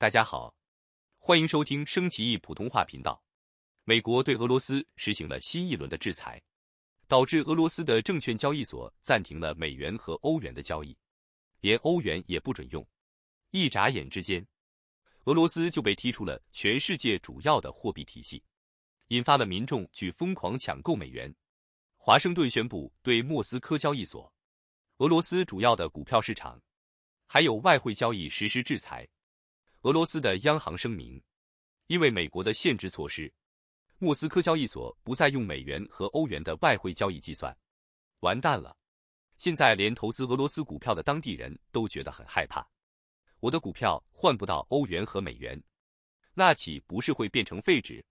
大家好，欢迎收听升旗易普通话频道。美国对俄罗斯实行了新一轮的制裁，导致俄罗斯的证券交易所暂停了美元和欧元的交易，连欧元也不准用。一眨眼之间，俄罗斯就被踢出了全世界主要的货币体系，引发了民众去疯狂抢购美元。华盛顿宣布对莫斯科交易所、俄罗斯主要的股票市场，还有外汇交易实施制裁。俄罗斯的央行声明，因为美国的限制措施，莫斯科交易所不再用美元和欧元的外汇交易计算。完蛋了！现在连投资俄罗斯股票的当地人都觉得很害怕。我的股票换不到欧元和美元，那岂不是会变成废纸？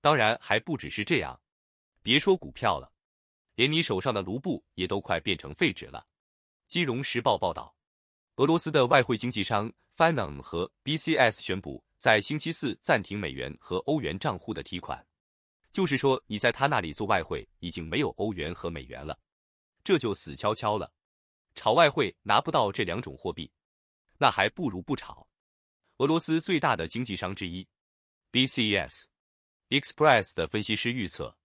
当然还不只是这样，别说股票了，连你手上的卢布也都快变成废纸了。《金融时报》报道。俄罗斯的外汇经纪商 Finam 和 BCS 宣布，在星期四暂停美元和欧元账户的提款。就是说，你在他那里做外汇，已经没有欧元和美元了，这就死翘翘了。炒外汇拿不到这两种货币，那还不如不炒。俄罗斯最大的经纪商之一 BCS Express 的分析师预测，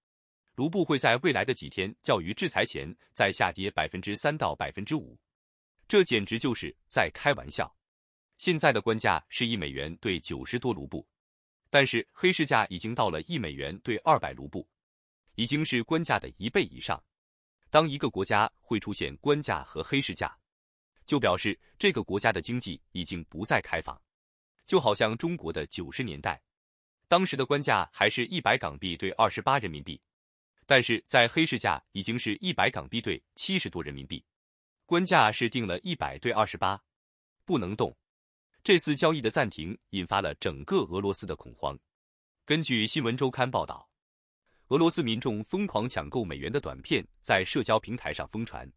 卢布会在未来的几天，较于制裁前再下跌百分之三到百分之五。这简直就是在开玩笑！现在的官价是一美元兑九十多卢布，但是黑市价已经到了一美元兑二百卢布，已经是官价的一倍以上。当一个国家会出现官价和黑市价，就表示这个国家的经济已经不再开放。就好像中国的九十年代，当时的官价还是一百港币兑二十八人民币，但是在黑市价已经是一百港币兑七十多人民币。官价是定了一百对二十八，不能动。这次交易的暂停引发了整个俄罗斯的恐慌。根据新闻周刊报道，俄罗斯民众疯狂抢购美元的短片在社交平台上疯传，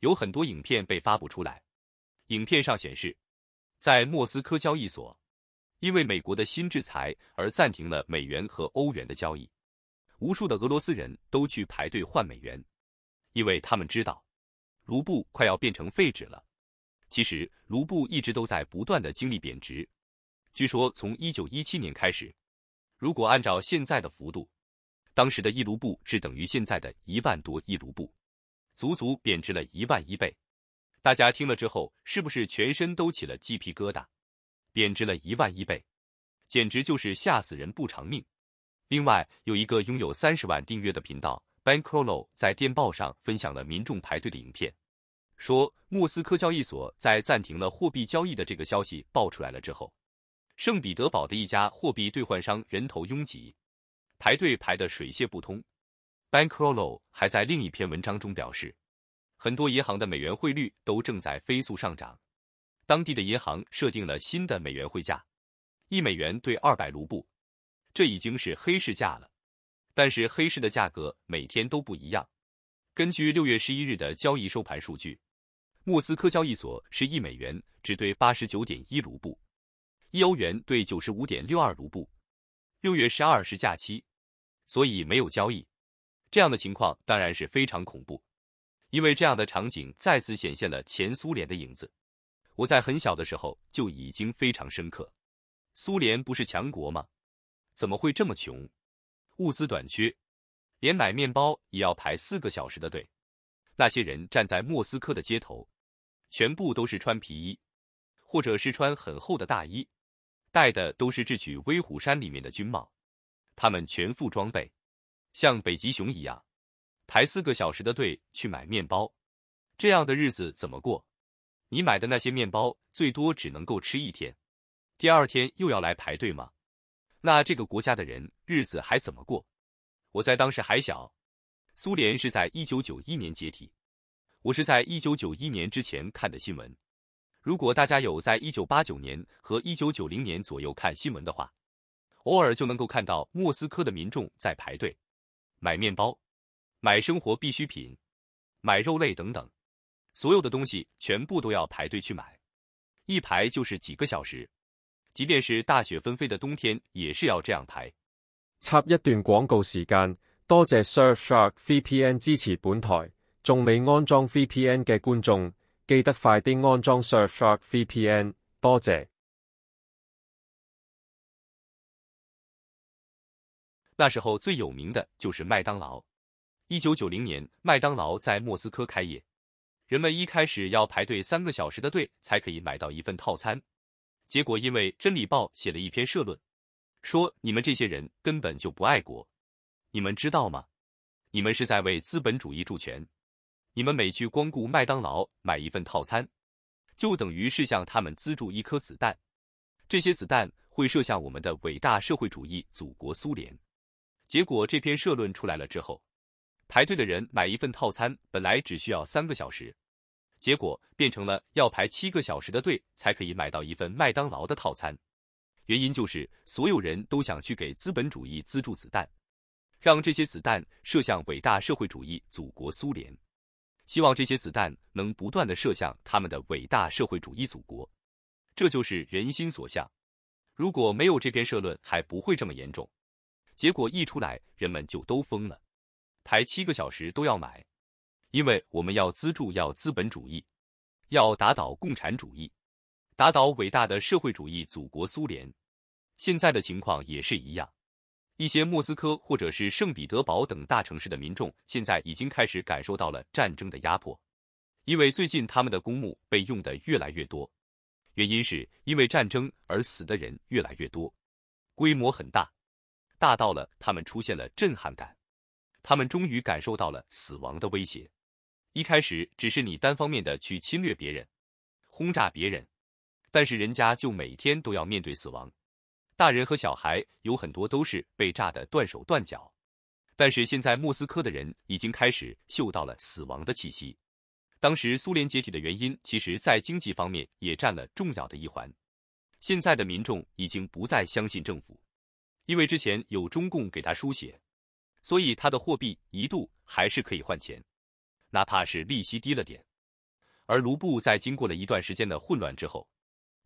有很多影片被发布出来。影片上显示，在莫斯科交易所，因为美国的新制裁而暂停了美元和欧元的交易，无数的俄罗斯人都去排队换美元，因为他们知道。卢布快要变成废纸了。其实，卢布一直都在不断的经历贬值。据说，从一九一七年开始，如果按照现在的幅度，当时的一卢布是等于现在的一万多亿卢布，足足贬值了一万一倍。大家听了之后，是不是全身都起了鸡皮疙瘩？贬值了一万一倍，简直就是吓死人不偿命。另外，有一个拥有三十万订阅的频道。Bankroll 在电报上分享了民众排队的影片，说莫斯科交易所在暂停了货币交易的这个消息爆出来了之后，圣彼得堡的一家货币兑换商人头拥挤，排队排得水泄不通。Bankroll 还在另一篇文章中表示，很多银行的美元汇率都正在飞速上涨，当地的银行设定了新的美元汇价，一美元兑二百卢布，这已经是黑市价了。但是黑市的价格每天都不一样。根据六月十一日的交易收盘数据，莫斯科交易所是一美元只兑八十九点一卢布，一欧元兑九十五点六二卢布。六月十二是假期，所以没有交易。这样的情况当然是非常恐怖，因为这样的场景再次显现了前苏联的影子。我在很小的时候就已经非常深刻：苏联不是强国吗？怎么会这么穷？物资短缺，连买面包也要排四个小时的队。那些人站在莫斯科的街头，全部都是穿皮衣，或者是穿很厚的大衣，戴的都是智取威虎山里面的军帽。他们全副装备，像北极熊一样，排四个小时的队去买面包。这样的日子怎么过？你买的那些面包最多只能够吃一天，第二天又要来排队吗？那这个国家的人日子还怎么过？我在当时还小，苏联是在一九九一年解体，我是在一九九一年之前看的新闻。如果大家有在一九八九年和一九九零年左右看新闻的话，偶尔就能够看到莫斯科的民众在排队买面包、买生活必需品、买肉类等等，所有的东西全部都要排队去买，一排就是几个小时。即便是大雪纷飞的冬天，也是要这样排。插一段广告时间，多谢 Surfshark VPN 支持本台。仲未安装 VPN 嘅观众，记得快啲安装 Surfshark VPN，多谢。那时候最有名的就是麦当劳。一九九零年，麦当劳在莫斯科开业，人们一开始要排队三个小时的队，才可以买到一份套餐。结果，因为《真理报》写了一篇社论，说你们这些人根本就不爱国，你们知道吗？你们是在为资本主义助权，你们每去光顾麦当劳买一份套餐，就等于是向他们资助一颗子弹。这些子弹会射向我们的伟大社会主义祖国苏联。结果这篇社论出来了之后，排队的人买一份套餐本来只需要三个小时。结果变成了要排七个小时的队才可以买到一份麦当劳的套餐，原因就是所有人都想去给资本主义资助子弹，让这些子弹射向伟大社会主义祖国苏联，希望这些子弹能不断的射向他们的伟大社会主义祖国，这就是人心所向。如果没有这篇社论，还不会这么严重。结果一出来，人们就都疯了，排七个小时都要买。因为我们要资助，要资本主义，要打倒共产主义，打倒伟大的社会主义祖国苏联。现在的情况也是一样，一些莫斯科或者是圣彼得堡等大城市的民众现在已经开始感受到了战争的压迫，因为最近他们的公墓被用的越来越多，原因是因为战争而死的人越来越多，规模很大，大到了他们出现了震撼感，他们终于感受到了死亡的威胁。一开始只是你单方面的去侵略别人，轰炸别人，但是人家就每天都要面对死亡，大人和小孩有很多都是被炸的断手断脚。但是现在莫斯科的人已经开始嗅到了死亡的气息。当时苏联解体的原因，其实在经济方面也占了重要的一环。现在的民众已经不再相信政府，因为之前有中共给他输血，所以他的货币一度还是可以换钱。哪怕是利息低了点，而卢布在经过了一段时间的混乱之后，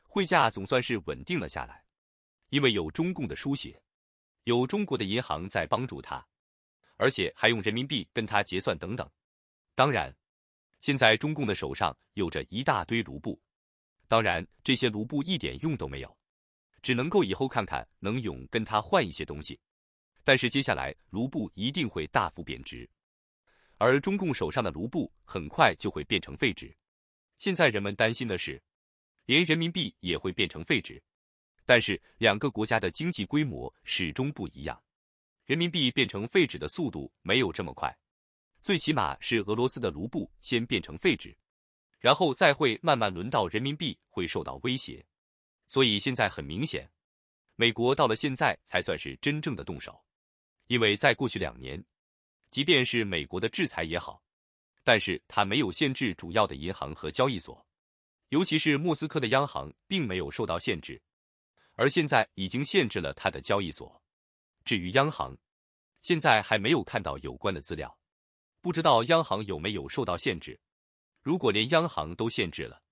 汇价总算是稳定了下来，因为有中共的输血，有中国的银行在帮助他，而且还用人民币跟他结算等等。当然，现在中共的手上有着一大堆卢布，当然这些卢布一点用都没有，只能够以后看看能用跟他换一些东西。但是接下来卢布一定会大幅贬值。而中共手上的卢布很快就会变成废纸，现在人们担心的是，连人民币也会变成废纸。但是两个国家的经济规模始终不一样，人民币变成废纸的速度没有这么快，最起码是俄罗斯的卢布先变成废纸，然后再会慢慢轮到人民币会受到威胁。所以现在很明显，美国到了现在才算是真正的动手，因为在过去两年。即便是美国的制裁也好，但是它没有限制主要的银行和交易所，尤其是莫斯科的央行并没有受到限制，而现在已经限制了它的交易所。至于央行，现在还没有看到有关的资料，不知道央行有没有受到限制。如果连央行都限制了，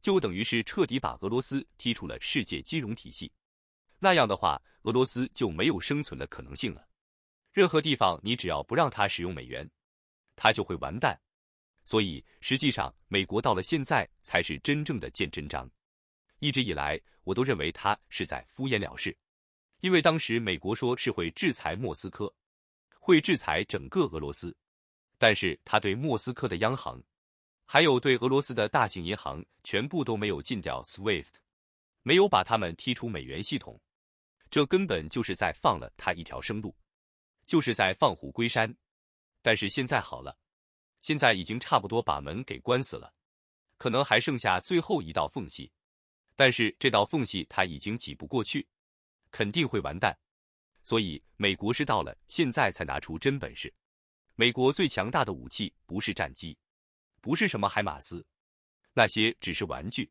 就等于是彻底把俄罗斯踢出了世界金融体系，那样的话，俄罗斯就没有生存的可能性了。任何地方，你只要不让他使用美元，他就会完蛋。所以，实际上，美国到了现在才是真正的见真章。一直以来，我都认为他是在敷衍了事，因为当时美国说是会制裁莫斯科，会制裁整个俄罗斯，但是他对莫斯科的央行，还有对俄罗斯的大型银行，全部都没有禁掉 SWIFT，没有把他们踢出美元系统，这根本就是在放了他一条生路。就是在放虎归山，但是现在好了，现在已经差不多把门给关死了，可能还剩下最后一道缝隙，但是这道缝隙他已经挤不过去，肯定会完蛋。所以美国是到了现在才拿出真本事。美国最强大的武器不是战机，不是什么海马斯，那些只是玩具。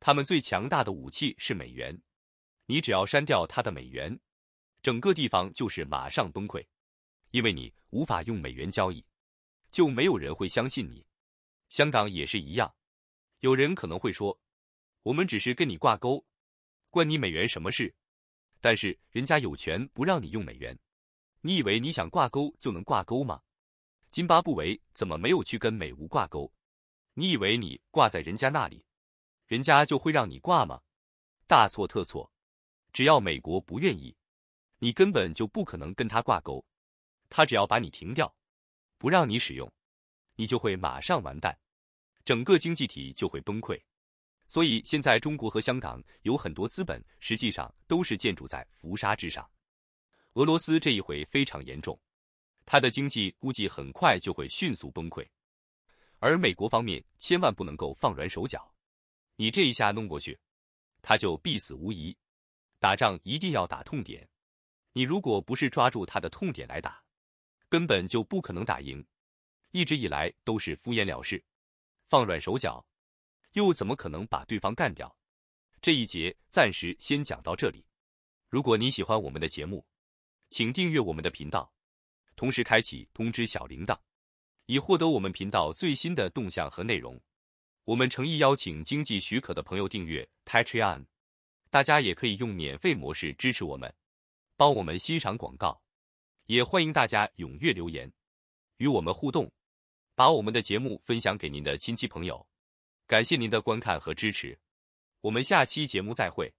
他们最强大的武器是美元，你只要删掉他的美元。整个地方就是马上崩溃，因为你无法用美元交易，就没有人会相信你。香港也是一样。有人可能会说，我们只是跟你挂钩，关你美元什么事？但是人家有权不让你用美元。你以为你想挂钩就能挂钩吗？津巴布韦怎么没有去跟美吴挂钩？你以为你挂在人家那里，人家就会让你挂吗？大错特错。只要美国不愿意。你根本就不可能跟他挂钩，他只要把你停掉，不让你使用，你就会马上完蛋，整个经济体就会崩溃。所以现在中国和香港有很多资本，实际上都是建筑在浮沙之上。俄罗斯这一回非常严重，他的经济估计很快就会迅速崩溃。而美国方面千万不能够放软手脚，你这一下弄过去，他就必死无疑。打仗一定要打痛点。你如果不是抓住他的痛点来打，根本就不可能打赢。一直以来都是敷衍了事，放软手脚，又怎么可能把对方干掉？这一节暂时先讲到这里。如果你喜欢我们的节目，请订阅我们的频道，同时开启通知小铃铛，以获得我们频道最新的动向和内容。我们诚意邀请经济许可的朋友订阅 Patreon，大家也可以用免费模式支持我们。帮我们欣赏广告，也欢迎大家踊跃留言，与我们互动，把我们的节目分享给您的亲戚朋友。感谢您的观看和支持，我们下期节目再会。